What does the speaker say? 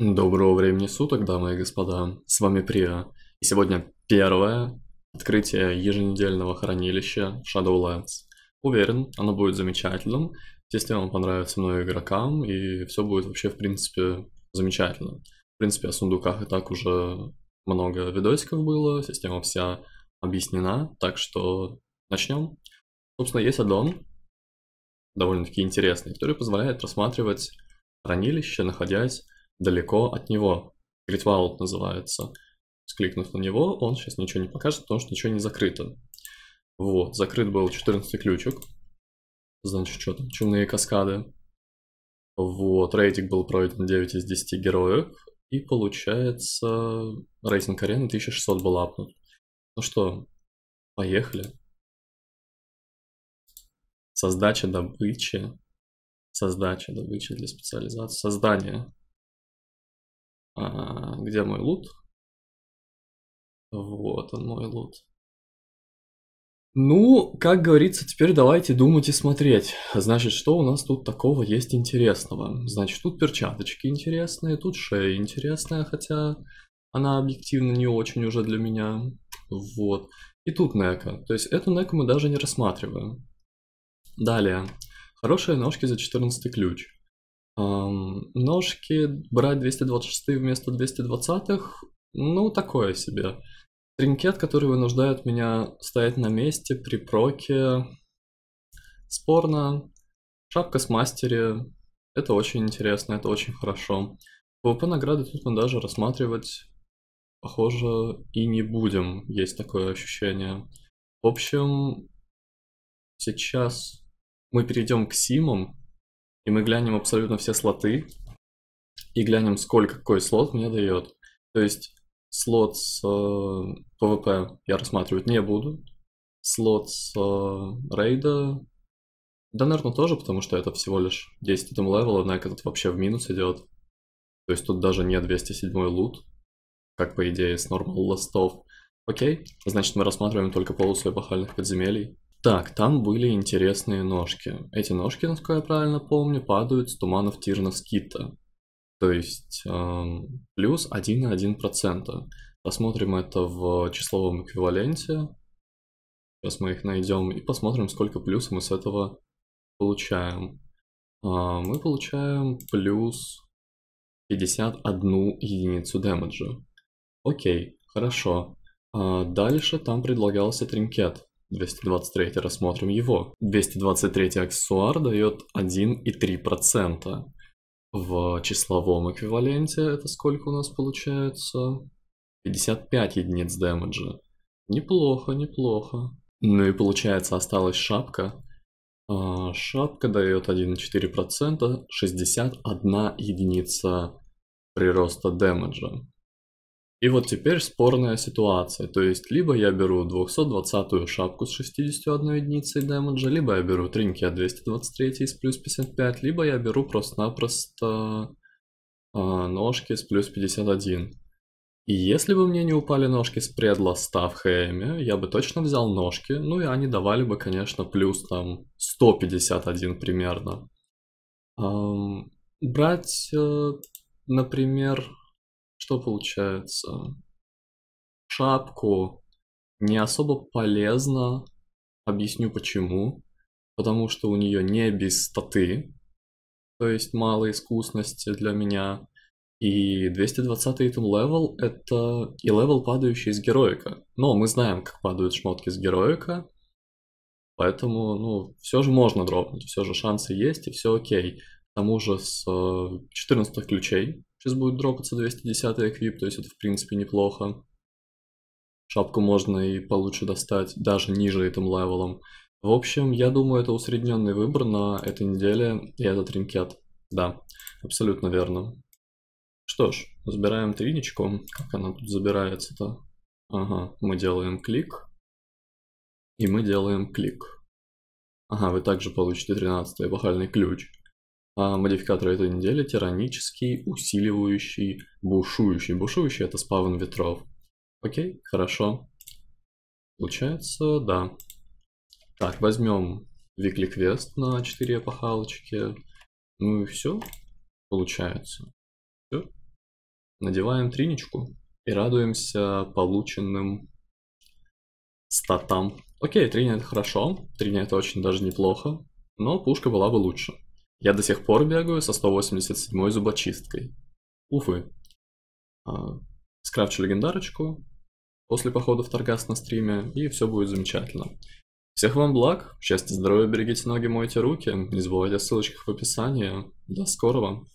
Доброго времени суток, дамы и господа, с вами Приа. И сегодня первое открытие еженедельного хранилища Shadowlands. Уверен, оно будет замечательным, если вам понравится новым игрокам, и все будет вообще, в принципе, замечательно. В принципе, о сундуках и так уже много видосиков было, система вся объяснена, так что начнем. Собственно, есть аддон, довольно-таки интересный, который позволяет рассматривать хранилище, находясь далеко от него. Grid называется. кликнув на него, он сейчас ничего не покажет, потому что ничего не закрыто. Вот, закрыт был 14 ключик. Значит, что там, чумные каскады. Вот, рейтинг был пройден 9 из 10 героев. И получается, рейтинг арены 1600 был апнут. Ну что, поехали. Создача добычи. Создача добычи для специализации. Создание. А, где мой лут? Вот он мой лут. Ну, как говорится, теперь давайте думать и смотреть. Значит, что у нас тут такого есть интересного? Значит, тут перчаточки интересные, тут шея интересная, хотя она объективно не очень уже для меня. Вот. И тут нека. То есть эту неку мы даже не рассматриваем. Далее. Хорошие ножки за 14 ключ. Ножки брать 226 вместо 220, ну такое себе. Тринкет, который вынуждает меня стоять на месте при проке. Спорно. Шапка с мастере. Это очень интересно, это очень хорошо. ВВП награды тут мы даже рассматривать, похоже, и не будем. Есть такое ощущение. В общем, сейчас мы перейдем к симам, и мы глянем абсолютно все слоты, и глянем, сколько какой слот мне дает. То есть слот с э, PvP я рассматривать не буду, слот с э, рейда, да, наверное, тоже, потому что это всего лишь 10 там левел, однако этот вообще в минус идет. То есть тут даже не 207 лут, как по идее с нормал ластов. Окей, значит мы рассматриваем только полосу эпохальных подземелий. Так, там были интересные ножки. Эти ножки, насколько я правильно помню, падают с туманов Тирна Скита. То есть эм, плюс 1,1%. Посмотрим это в числовом эквиваленте. Сейчас мы их найдем и посмотрим, сколько плюсов мы с этого получаем. Э, мы получаем плюс 51 единицу демеджа. Окей, хорошо. Э, дальше там предлагался тринкет. 223 рассмотрим его. 223 аксессуар дает 1,3%. В числовом эквиваленте это сколько у нас получается? 55 единиц дэмэджа. Неплохо, неплохо. Ну и получается осталась шапка. А, шапка дает 1,4%, 61 единица прироста дэмэджа. И вот теперь спорная ситуация, то есть либо я беру 220-ю шапку с 61 единицей дэмэджа, либо я беру тринки тринкет 223 с плюс 55, либо я беру просто-напросто э, ножки с плюс 51. И если бы мне не упали ножки с предла-ста в хэме, я бы точно взял ножки, ну и они давали бы, конечно, плюс там 151 примерно. Эм, брать, э, например, что получается? Шапку не особо полезно. Объясню почему. Потому что у нее не без статы, то есть мало искусности для меня. И 220 итем левел это и левел, падающий из героика. Но мы знаем, как падают шмотки с героика. Поэтому, ну, все же можно дропнуть, все же шансы есть и все окей. К тому же с 14 э, ключей Сейчас будет дропаться 210 эквип, то есть это в принципе неплохо. Шапку можно и получше достать, даже ниже этим левелом. В общем, я думаю, это усредненный выбор на этой неделе и этот ринкет. Да, абсолютно верно. Что ж, забираем триничку. Как она тут забирается-то? Ага, мы делаем клик. И мы делаем клик. Ага, вы также получите 13 эпохальный ключ. А, модификатор этой недели – тиранический, усиливающий, бушующий. Бушующий – это спавн ветров. Окей, хорошо. Получается, да. Так, возьмем Викли квест на 4 эпохалочки. Ну и все. Получается. Все. Надеваем триничку и радуемся полученным статам. Окей, триня это хорошо. Триня это очень даже неплохо. Но пушка была бы лучше. Я до сих пор бегаю со 187 зубочисткой. Увы. А, скрафчу легендарочку после похода в Таргас на стриме, и все будет замечательно. Всех вам благ, счастья, здоровья, берегите ноги, мойте руки, не забывайте о ссылочках в описании. До скорого!